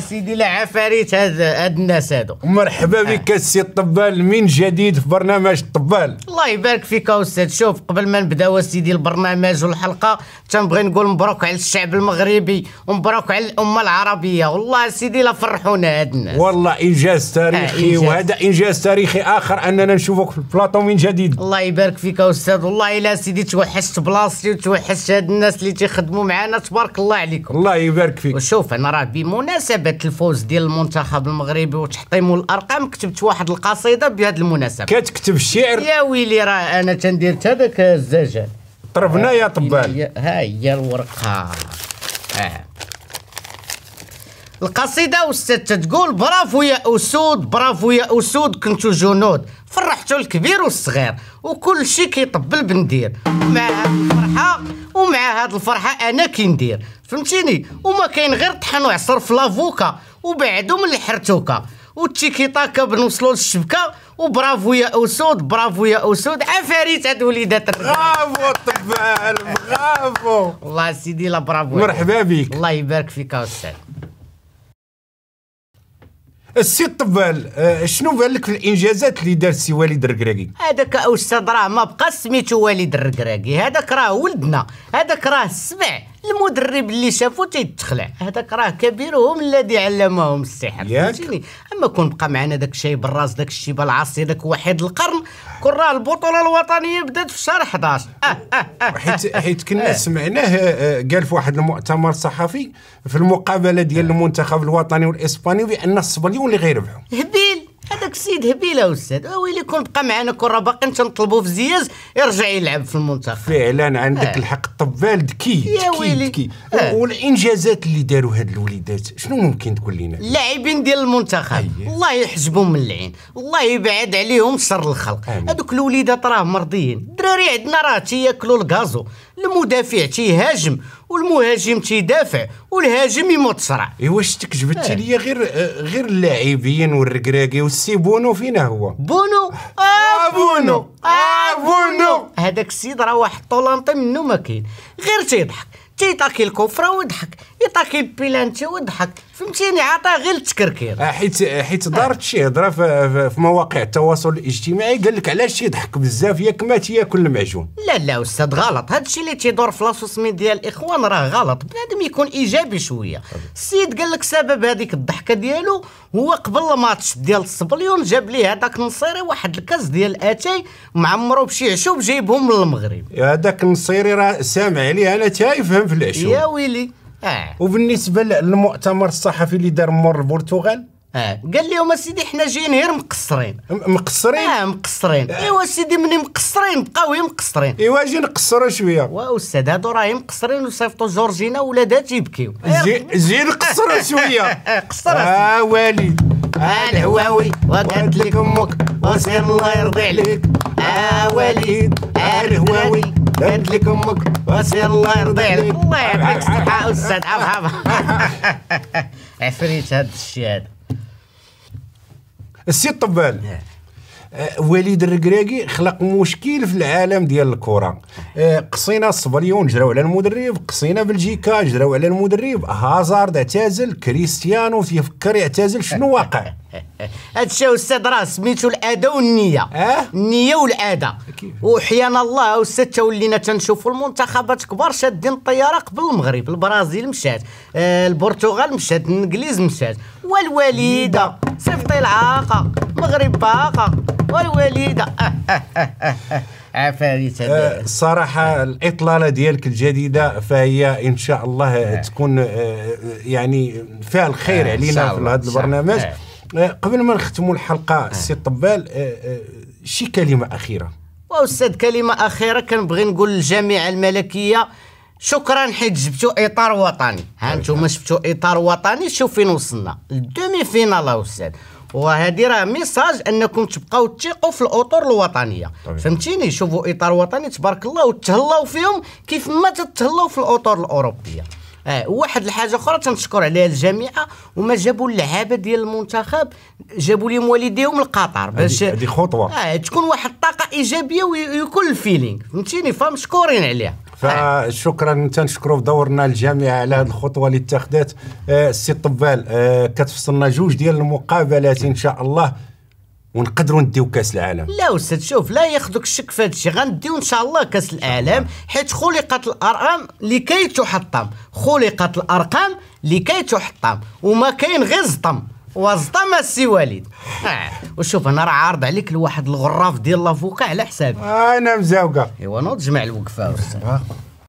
سيدي العفاريت هاد هاد الناس هادو مرحبا آه. بك السي الطبال من جديد في برنامج الطبال الله يبارك فيك استاذ شوف قبل ما نبداو سيدي البرنامج والحلقه تنبغي نقول مبروك على الشعب المغربي ومبروك على الامه العربيه والله سيدي لا فرحونا هاد الناس والله انجاز تاريخي آه، إنجاز. وهذا انجاز تاريخي اخر اننا نشوفك في البلاطو من جديد الله يبارك فيك استاذ والله الا سيدي توحشت بلاصتي وتوحشت هاد الناس اللي تيخدموا معانا تبارك الله عليكم الله يبارك فيك وشوف انا راه بمناسبه بمناسبه الفوز ديال المنتخب المغربي وتحطيمو الارقام كتبت واحد القصيده بهذه المناسبه كتكتب الشعر يا ويلي راه انا تندير حتى ذاك الزجاج طربنا يا طبال ها هي الورقه آه. القصيده والست تقول برافو يا اسود برافو يا اسود كنتو جنود فرحتو الكبير والصغير وكل شيء كيطبل بندير مع الفرحه ومع هاد الفرحه انا كندير فهمتيني وما كاين غير طحن وعصر في لافوكا وبعدو من الحرتوكه وتشيكي تاكا بنوصلوا للشبكه وبرافو يا اسود برافو يا اسود عفاريت هاد وليدات برافو الطبال برافو والله سيدي لا برافو مرحبا بك الله يبارك فيك استاذ السي طبال آه، شنو بان لك في الانجازات اللي دار السي وليد الركراكي هذاك استاذ راه ما بقى سميتو وليد الركراكي هذاك راه ولدنا هذاك راه السبع المدرب اللي شافو تيتخلع هذاك راه كبيرهم الذي علمهم السحر فهمتيني اما كون بقى معنا داك الشاي بالراس داك الشيء بالعصير داك وحيد القرن كون راه البطوله الوطنيه بدات في شهر 11 آه،, اه اه اه حيت حيت كنا آه. سمعناه آه، قال في واحد المؤتمر صحفي في المقابله ديال المنتخب الوطني والاسباني بان الصبليون اللي غيربحوا داك السيد هبيله استاذ ويلي كون بقى معنا كره باقي تنطلبوا في زياز يرجع يلعب في المنتخب فعلا عندك آه. الحق طبال ذكي يا ويلي ذكي آه. والانجازات اللي داروا هاد الوليدات شنو ممكن تقول لنا اللاعبين ديال المنتخب أيه. الله يحجبهم من العين الله يبعد عليهم شر الخلق هذوك الوليدات راه مرضيين الدراري عندنا راه تياكلوا الكازو المدافع تيهاجم والمهاجم تيدافع والهاجم يموت صرع ايوا شتك جبدتي إيه. ليا غير غير اللاعبين والركراكي والسي بونو فينا هو بونو اه بونو اه بونو هذاك السيد راه واحد طولانطي منو ما كاين غير تيضحك تيطاكي الكفره ويضحك يطاكي بيلانتي وضحك فهمتيني عطاه غير التكركير آه، حيت حيت دارت شي هضره في مواقع التواصل الاجتماعي قال لك علاش يضحك بزاف ياك ما تياكل المعجون لا لا استاذ غلط هادشي اللي تيدور في لاسوس ميديا الاخوان راه غلط بنادم يكون ايجابي شويه السيد قال لك سبب هذيك الضحكه ديالو هو قبل الماتش ديال الصبليون جاب ليه هذاك النصيري واحد الكاس ديال الاتاي معمرو بشي عشوب جايبهم من المغرب هذاك النصيري راه سامع عليه انا تايفهم في العشوب يا ويلي آه. وبالنسبه للمؤتمر الصحفي اللي دار مور البرتغال اه قال لهم اسيدي حنا جايين غير مقصرين مقصرين اه مقصرين آه. ايوا سيدي مني مقصرين بقاو مقصرين ايوا جي نقصروا شويه واو استاذ هادو راهي مقصرين وصيفطوا جورجينا ولادها تيبكيو آه. جي نقصروا شويه قصر اه والي آه، الهواوي وقالت لك امك وسير الله يرضي عليك اه وليد آه، الهواوي هد لك امك بس يلا يرضي عليك الله يعطيك الصحه استاذ عفاف عفريت هاد الشيء هذا السيد طبال نعم. أه، وليد الركراكي خلق مشكل في العالم ديال الكره أه، قصينا الصبريون جراو على المدرب قصينا بلجيكا جراو على المدرب هازارد اعتزل كريستيانو تيفكر يعتزل شنو واقع هادشي استاذ راه سميتو الاذى والنيه أه؟ النيه والعاده وحيانا الله استاذ تولينا تنشوفوا المنتخبات كبار شادين الطياره قبل المغرب البرازيل مشات آه البرتغال مشات الانجليز مشات والوليدة صيفطي العاقة مغرب باقة والوليدة أه، أه، أه، عفاريت الصراحة الإطلالة ديالك الجديدة فهي إن شاء الله تكون يعني فيها الخير علينا في هذا البرنامج قبل ما نختموا الحلقة سي طبال شي كلمة أخيرة وأستاذ كلمة أخيرة كنبغي نقول للجامعة الملكية شكرا حيت جبتوا اطار وطني ها أيوة. نتوما شفتوا اطار وطني شوف فين وصلنا الدومي فينال استاذ وهذه راه ميساج انكم تبقاو تثقوا في الاطر الوطنيه طبعا. فهمتيني شوفوا اطار وطني تبارك الله وتهلاو فيهم كيف ما تتهلاو في الاطر الاوروبيه آه واحد الحاجه اخرى تنشكر عليها الجامعه وما جابوا اللعابه ديال المنتخب جابوا لهم والديهم لقطر باش هذه خطوه آه تكون واحد الطاقه ايجابيه ويكون الفيلينغ فهمتيني فمشكورين عليها فشكرا تنشكروا في دورنا الجامعه على هذه الخطوه اللي اتخذت آه، السي طبال آه، كتفصلنا جوج ديال المقابلات ان شاء الله ونقدروا نديو كاس العالم لا استاذ شوف لا ياخذك الشك في هذا الشيء غنديو ان شاء الله كاس العالم حيت خلقت الارقام لكي تحطم خلقت الارقام لكي تحطم وما كاين غير زطم واصطمى السي وليد آه. وشوف انا راه عارض عليك لواحد الغراف ديال لافوكا على حسابي آه، انا مزاوقه ايوا نوض جمع الوقفه آه.